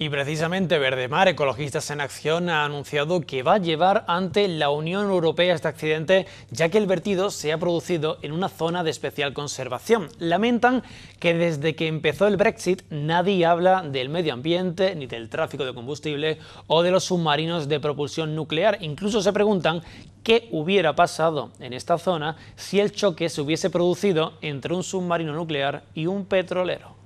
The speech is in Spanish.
Y precisamente Verdemar, Ecologistas en Acción, ha anunciado que va a llevar ante la Unión Europea este accidente, ya que el vertido se ha producido en una zona de especial conservación. Lamentan que desde que empezó el Brexit nadie habla del medio ambiente, ni del tráfico de combustible o de los submarinos de propulsión nuclear. Incluso se preguntan qué hubiera pasado en esta zona si el choque se hubiese producido entre un submarino nuclear y un petrolero.